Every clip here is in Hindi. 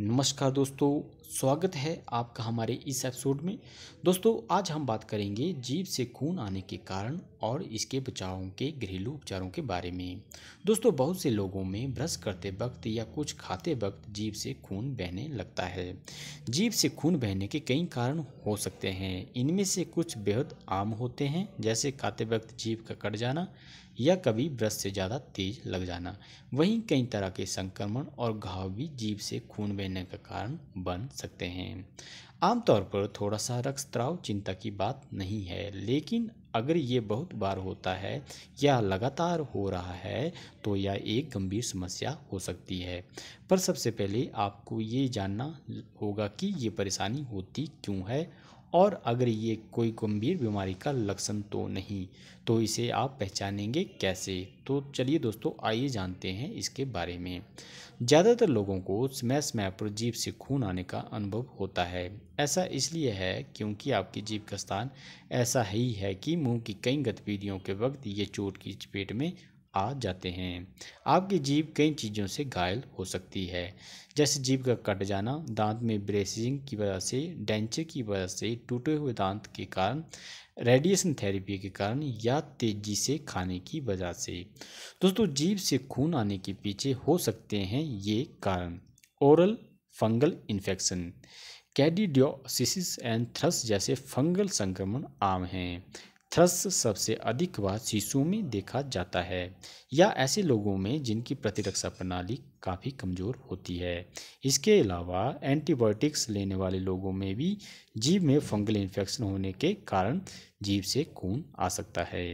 नमस्कार दोस्तों स्वागत है आपका हमारे इस एपिसोड में दोस्तों आज हम बात करेंगे जीव से खून आने के कारण और इसके बचावों के घरेलू उपचारों के बारे में दोस्तों बहुत से लोगों में ब्रश करते वक्त या कुछ खाते वक्त जीव से खून बहने लगता है जीव से खून बहने के कई कारण हो सकते हैं इनमें से कुछ बेहद आम होते हैं जैसे खाते वक्त जीभ का कट जाना या कभी ब्रश से ज़्यादा तेज लग जाना वहीं कई तरह के संक्रमण और घाव भी जीव से खून बहने लेने का कारण बन सकते हैं आमतौर पर थोड़ा सा रक्तस्राव चिंता की बात नहीं है लेकिन अगर ये बहुत बार होता है या लगातार हो रहा है तो यह एक गंभीर समस्या हो सकती है पर सबसे पहले आपको ये जानना होगा कि ये परेशानी होती क्यों है और अगर ये कोई गंभीर बीमारी का लक्षण तो नहीं तो इसे आप पहचानेंगे कैसे तो चलिए दोस्तों आइए जानते हैं इसके बारे में ज़्यादातर लोगों को स्मैश मैप पर जीप से खून आने का अनुभव होता है ऐसा इसलिए है क्योंकि आपकी जीप का स्थान ऐसा ही है कि मुंह की कई गतिविधियों के वक्त ये चोट की चपेट में आ जाते हैं आपकी जीव कई चीज़ों से घायल हो सकती है जैसे जीभ का कट जाना दांत में ब्रेसिंग की वजह से डेंचर की वजह से टूटे हुए दांत के कारण रेडिएशन थेरेपी के कारण या तेजी से खाने की वजह से दोस्तों जीभ से खून आने के पीछे हो सकते हैं ये कारण oral fungal infection candidiasis and thrush जैसे फंगल संक्रमण आम हैं थ्रस सबसे अधिक व शिशु में देखा जाता है या ऐसे लोगों में जिनकी प्रतिरक्षा प्रणाली काफ़ी कमज़ोर होती है इसके अलावा एंटीबायोटिक्स लेने वाले लोगों में भी जीव में फंगल इन्फेक्शन होने के कारण जीव से खून आ सकता है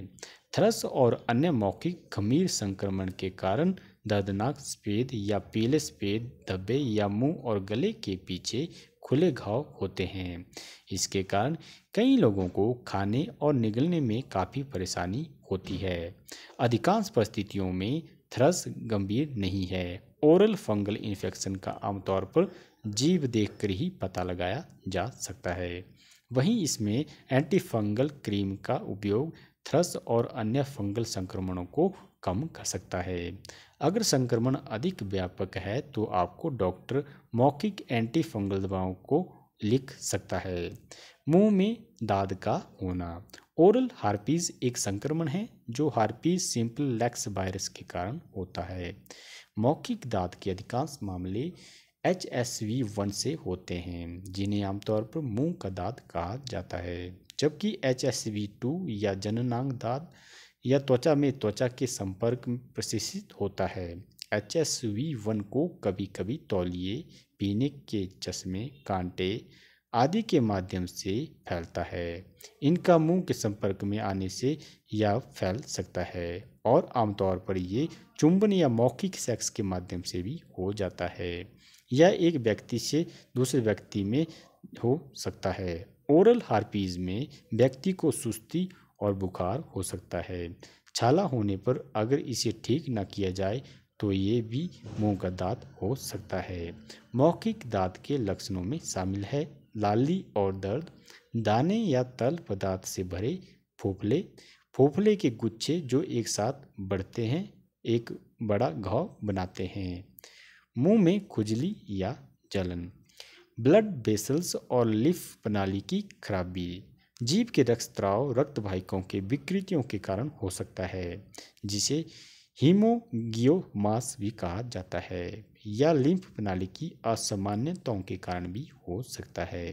थ्रस और अन्य मौखिक गंभीर संक्रमण के कारण दर्दनाक सफ़ेद या पीले सफ़ेद धब्बे या मुंह और गले के पीछे खुले घाव होते हैं इसके कारण कई लोगों को खाने और निगलने में काफ़ी परेशानी होती है अधिकांश परिस्थितियों में थ्रस गंभीर नहीं है ओरल फंगल इन्फेक्शन का आमतौर पर जीव देखकर ही पता लगाया जा सकता है वहीं इसमें एंटीफंगल क्रीम का उपयोग थ्रस और अन्य फंगल संक्रमणों को कम कर सकता है अगर संक्रमण अधिक व्यापक है तो आपको डॉक्टर मौखिक एंटी फंगल दवाओं को लिख सकता है मुंह में दाद का होना ओरल हार्पीज एक संक्रमण है जो हार्पीज सिंपल लैक्स वायरस के कारण होता है मौखिक दाद के अधिकांश मामले एच एस वी वन से होते हैं जिन्हें आमतौर पर मुंह का दाद कहा जाता है जबकि एच एस वी टू या जननांग दाद यह त्वचा में त्वचा के संपर्क में प्रशिक्षित होता है एच एस वी वन को कभी कभी तौलिए पीने के चश्मे कांटे आदि के माध्यम से फैलता है इनका मुंह के संपर्क में आने से यह फैल सकता है और आमतौर पर ये चुंबन या मौखिक सेक्स के माध्यम से भी हो जाता है यह एक व्यक्ति से दूसरे व्यक्ति में हो सकता है ओरल हार्पीज में व्यक्ति को सुस्ती और बुखार हो सकता है छाला होने पर अगर इसे ठीक ना किया जाए तो ये भी मुंह का दाँत हो सकता है मौखिक दाँत के लक्षणों में शामिल है लाली और दर्द दाने या तल पदार्थ से भरे फोफले फोफले के गुच्छे जो एक साथ बढ़ते हैं एक बड़ा घाव बनाते हैं मुंह में खुजली या जलन ब्लड वेसल्स और लिफ प्रणाली की खराबी जीव के रक्तस्राव रक्तवाहिकों के विकृतियों के कारण हो सकता है जिसे हीमोगियोमास भी कहा जाता है या लिम्फ प्रणाली की असामान्यताओं के कारण भी हो सकता है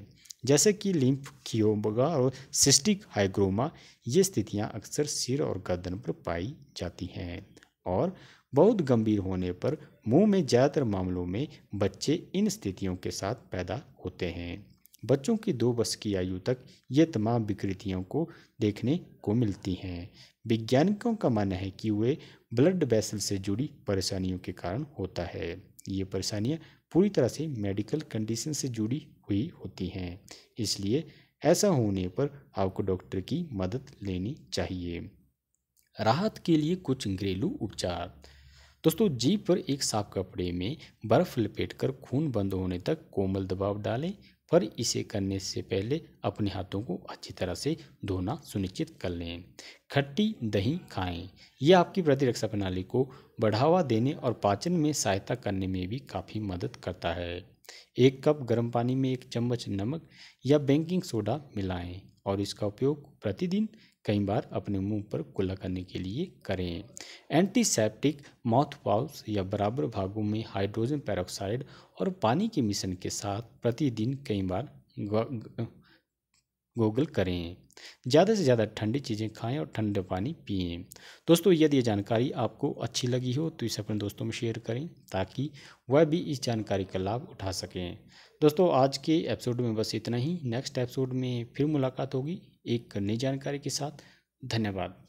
जैसे कि लिम्फ खियोबगा और सिस्टिक हाइग्रोमा ये स्थितियां अक्सर सिर और गर्दन पर पाई जाती हैं और बहुत गंभीर होने पर मुंह में ज़्यादातर मामलों में बच्चे इन स्थितियों के साथ पैदा होते हैं बच्चों की दो वर्ष की आयु तक ये तमाम विकृतियों को देखने को मिलती हैं वैज्ञानिकों का मानना है कि वे ब्लड वेसल से जुड़ी परेशानियों के कारण होता है ये परेशानियाँ पूरी तरह से मेडिकल कंडीशन से जुड़ी हुई होती हैं इसलिए ऐसा होने पर आपको डॉक्टर की मदद लेनी चाहिए राहत के लिए कुछ घरेलू उपचार दोस्तों जीप पर एक साफ कपड़े में बर्फ लपेटकर खून बंद होने तक कोमल दबाव डालें पर इसे करने से पहले अपने हाथों को अच्छी तरह से धोना सुनिश्चित कर लें खट्टी दही खाएं यह आपकी प्रतिरक्षा प्रणाली को बढ़ावा देने और पाचन में सहायता करने में भी काफ़ी मदद करता है एक कप गर्म पानी में एक चम्मच नमक या बेकिंग सोडा मिलाएं और इसका उपयोग प्रतिदिन कई बार अपने मुंह पर कुल्ला करने के लिए करें एंटीसेप्टिक माउथ पाउस या बराबर भागों में हाइड्रोजन पेरोक्साइड और पानी के मिश्रण के साथ प्रतिदिन कई बार गूगल करें ज़्यादा से ज़्यादा ठंडी चीज़ें खाएं और ठंडा पानी पिएं दोस्तों यदि ये जानकारी आपको अच्छी लगी हो तो इसे अपने दोस्तों में शेयर करें ताकि वह भी इस जानकारी का लाभ उठा सकें दोस्तों आज के एपिसोड में बस इतना ही नेक्स्ट एपिसोड में फिर मुलाकात होगी एक नई जानकारी के साथ धन्यवाद